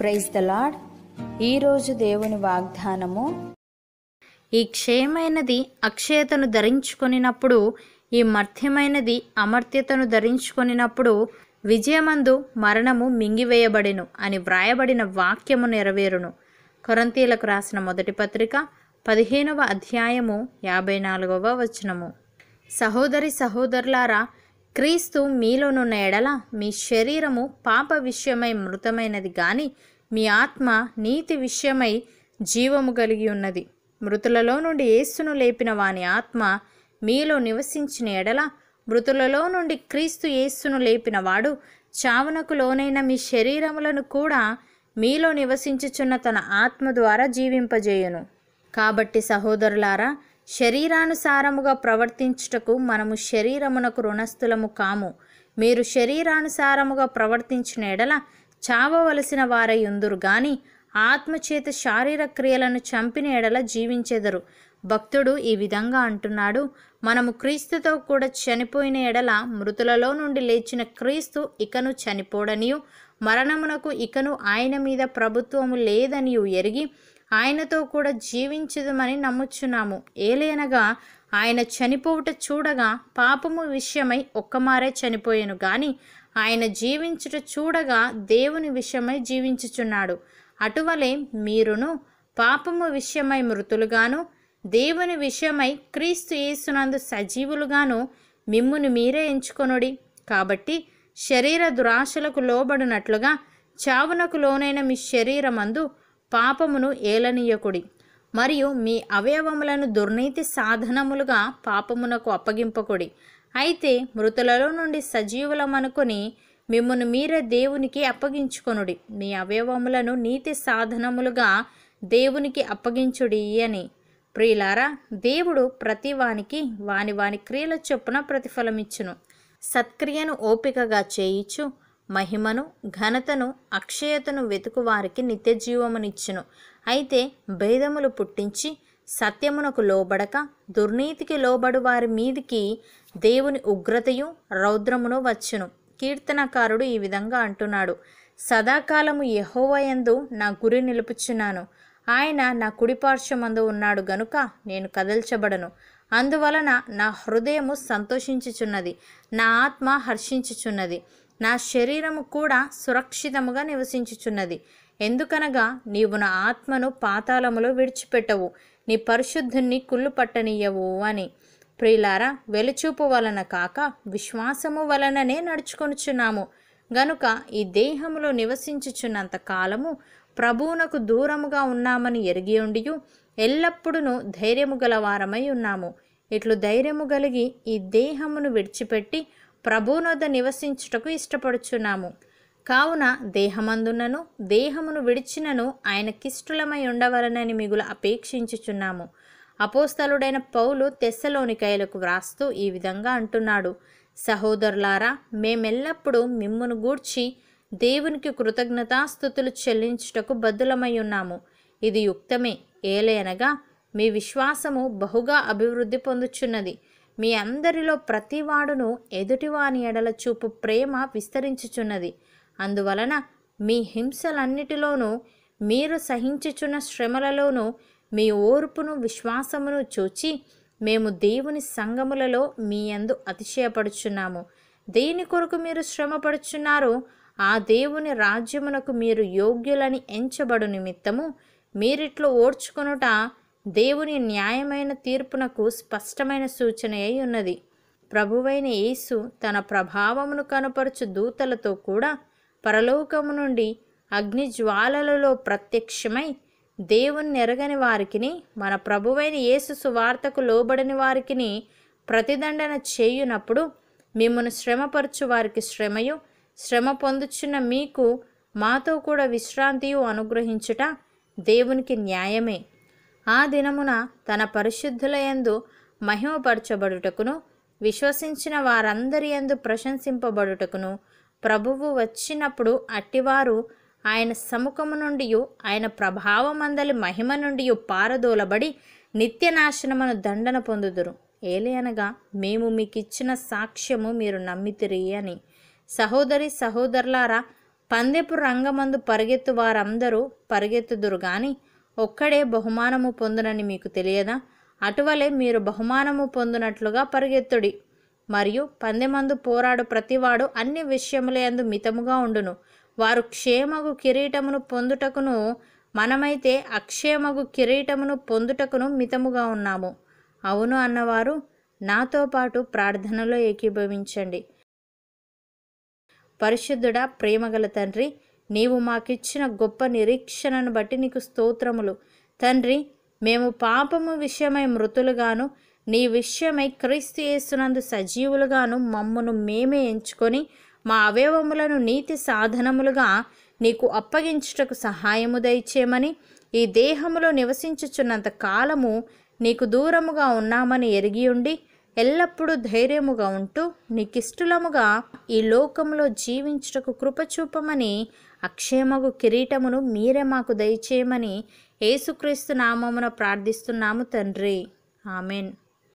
praise the lord ఈరోజు దేవుని వాగ్దానము ఈ క్షయమైనది అక్షయతను ధరించుకొనినప్పుడు ఈ మర్త్యమైనది అమర్త్యతను ధరించుకొనినప్పుడు విజయమందు మరణము మింగివేయబడెను అని వ్రాయబడిన వాక్యము నెరవేరును కొరంతీలకు రాసిన మొదటి పత్రిక పదిహేనవ అధ్యాయము యాభై నాలుగవ వచనము సహోదరి సహోదరులారా క్రీస్తు మీలోనున్న ఎడల మీ శరీరము పాప విషయమై మృతమైనది గాని మీ ఆత్మ నీతి విషయమై జీవము కలిగి ఉన్నది మృతులలో నుండి యేసును లేపిన వాని ఆత్మ మీలో నివసించిన ఎడల మృతులలో నుండి క్రీస్తు ఏసును లేపిన వాడు చావునకు లోనైన మీ శరీరములను కూడా మీలో నివసించుచున్న తన ఆత్మ ద్వారా జీవింపజేయును కాబట్టి సహోదరులారా శరీరానుసారముగా ప్రవర్తించుటకు మనము శరీరమునకు రుణస్థులము కాము మీరు శరీరానుసారముగా ప్రవర్తించిన ఎడల చావవలసిన వారై ఉందురు గాని ఆత్మచేత శారీర క్రియలను చంపిన ఎడల జీవించెదరు భక్తుడు ఈ విధంగా అంటున్నాడు మనము క్రీస్తుతో కూడా చనిపోయిన ఎడల మృతులలో నుండి లేచిన క్రీస్తు ఇకను చనిపోడనియు మరణమునకు ఇకను ఆయన మీద ప్రభుత్వము లేదనియు ఎరిగి ఆయనతో కూడా జీవించదమని నమ్ముచున్నాము ఏలేనగా ఆయన చనిపోవుట చూడగా పాపము విషయమై ఒక్కమారే చనిపోయాను కానీ ఆయన జీవించుట చూడగా దేవుని విషయమై జీవించుచున్నాడు అటువలే మీరును పాపము విషయమై మృతులుగాను దేవుని విషయమై క్రీస్తు యేసునందు సజీవులుగాను మిమ్మును మీరే ఎంచుకొనుడి కాబట్టి శరీర దురాశలకు లోబడినట్లుగా చావునకు లోనైన మీ శరీరమందు పాపమును ఏలనీయకుడి మరియు మీ అవయవములను దుర్నీతి సాధనములుగా పాపమునకు అప్పగింపకుడి అయితే మృతులలో నుండి సజీవులమనుకొని మిమ్మల్ని మీరే దేవునికి అప్పగించుకొనుడి మీ అవయవములను నీతి సాధనములుగా దేవునికి అప్పగించుడి అని ప్రియులారా దేవుడు ప్రతి వానికి వాని వాని క్రియల చొప్పున ప్రతిఫలమిచ్చును సత్క్రియను ఓపికగా చేయిచు మహిమను ఘనతను అక్షయతను వెతుకు వారికి నిత్యజీవమునిచ్చును అయితే భేదములు పుట్టించి సత్యమునకు లోబడక దుర్నీతికి లోబడు వారి మీదికి దేవుని ఉగ్రతయు రౌద్రమును వచ్చును కీర్తనకారుడు ఈ విధంగా అంటున్నాడు సదాకాలము యహోవయందు నా గురి నిలుపుచున్నాను ఆయన నా కుడిపార్శ్వమందు ఉన్నాడు గనుక నేను కదల్చబడను అందువలన నా హృదయము సంతోషించుచున్నది నా ఆత్మ హర్షించుచున్నది నా శరీరము కూడా సురక్షితముగా నివసించుచున్నది ఎందుకనగా నీవు నా ఆత్మను పాతాళములో విడిచిపెట్టవు నీ పరిశుద్ధుణ్ణి కుళ్ళు పట్టనీయవు అని ప్రియులారా వెలుచూపు వలన కాక విశ్వాసము వలననే నడుచుకొనుచున్నాము గనుక ఈ దేహములో నివసించుచున్నంత కాలము ప్రభువునకు దూరముగా ఉన్నామని ఎరిగి ఉండియు ఎల్లప్పుడూ ధైర్యము గలవారమై ఉన్నాము ఇట్లు ధైర్యము కలిగి ఈ దేహమును విడిచిపెట్టి ప్రభువునొద్ద నివసించుటకు ఇష్టపడుచున్నాము కావున దేహమందునను దేహమును విడిచినను ఆయన కిష్టులమై ఉండవలనని మిగులు అపేక్షించుచున్నాము అపోస్తలుడైన పౌలు తెస్సలోనికాయలకు వ్రాస్తూ ఈ విధంగా అంటున్నాడు సహోదరులారా మేమెల్లప్పుడూ మిమ్మును గూడ్చి దేవునికి కృతజ్ఞతాస్థుతులు చెల్లించుటకు బద్దులమై ఉన్నాము ఇది యుక్తమే ఏలయనగా మీ విశ్వాసము బహుగా అభివృద్ధి పొందుచున్నది మీ అందరిలో ప్రతివాడును ఎదుటివాని ఎడల చూపు ప్రేమ విస్తరించుచున్నది అందువలన మీ హింసలన్నిటిలోనూ మీరు సహించుచున్న శ్రమలలోనూ మీ ఓర్పును విశ్వాసమును చూచి మేము దేవుని సంగములలో మీ అందు అతిశయపడుచున్నాము దేని కొరకు మీరు శ్రమపడుచున్నారు ఆ దేవుని రాజ్యమునకు మీరు యోగ్యులని ఎంచబడు నిమిత్తము మీరిట్లో ఓడ్చుకొనుట దేవుని న్యాయమైన తీర్పునకు స్పష్టమైన సూచన అయి ఉన్నది ప్రభువైన యేసు తన ప్రభావమును కనపరచు దూతలతో కూడా పరలోకము నుండి అగ్ని జ్వాలలలో ప్రత్యక్షమై దేవుని ఎరగని వారికిని మన ప్రభువైన యేసు సువార్తకు లోబడిన వారికిని ప్రతిదండన చేయునప్పుడు మిమ్మను శ్రమపరచు వారికి శ్రమయు శ్రమ పొందుచున్న మీకు మాతో కూడా విశ్రాంతియు అనుగ్రహించుట దేవునికి న్యాయమే ఆ దినమున తన పరిశుద్ధులయందు మహిమపరచబడుటకును విశ్వసించిన వారందరి యందు ప్రశంసింపబడుటకును ప్రభువు వచ్చినప్పుడు అట్టివారు ఆయన సముఖము నుండి ఆయన ప్రభావమందలి మహిమ నుండి పారదోలబడి నిత్యనాశనమును దండన పొందుదురు ఏలే అనగా మేము మీకు ఇచ్చిన సాక్ష్యము మీరు నమ్మితిరి అని సహోదరి సహోదరులారా పందెపు రంగమందు పరిగెత్తు వారందరూ పరిగెత్తుదురు గాని ఒక్కడే బహుమానము పొందునని మీకు తెలియదా అటువలే మీరు బహుమానము పొందినట్లుగా పరిగెత్తుడి మరియు పందెమందు పోరాడు ప్రతివాడు అన్ని విషయములందు మితముగా ఉండును వారు క్షేమగు కిరీటమును పొందుటకును మనమైతే అక్షేమగు కిరీటమును పొందుటకును మితముగా ఉన్నాము అవును అన్నవారు నాతో పాటు ప్రార్థనలో ఏకీభవించండి పరిశుద్ధుడా ప్రేమగల తండ్రి నీవు మాకిచ్చిన గొప్ప నిరీక్షణను బట్టి నీకు స్తోత్రములు తండ్రి మేము పాపము విషయమై మృతులుగాను నీ విషయమై క్రీస్తు చేస్తున్నందు సజీవులుగాను మమ్మను మేమే ఎంచుకొని మా అవయవములను నీతి సాధనములుగా నీకు అప్పగించుటకు సహాయము దయచేయమని ఈ దేహములో నివసించుచున్నంత కాలము నీకు దూరముగా ఉన్నామని ఎరిగి ఉండి ఎల్లప్పుడూ ధైర్యముగా ఉంటూ నీకిష్టలముగా ఈ లోకములో జీవించుటకు కృపచూపమని అక్షయమగు కిరీటమును మీరే మాకు దయచేయమని యేసుక్రీస్తు నామమున ప్రార్థిస్తున్నాము తండ్రి ఆమెన్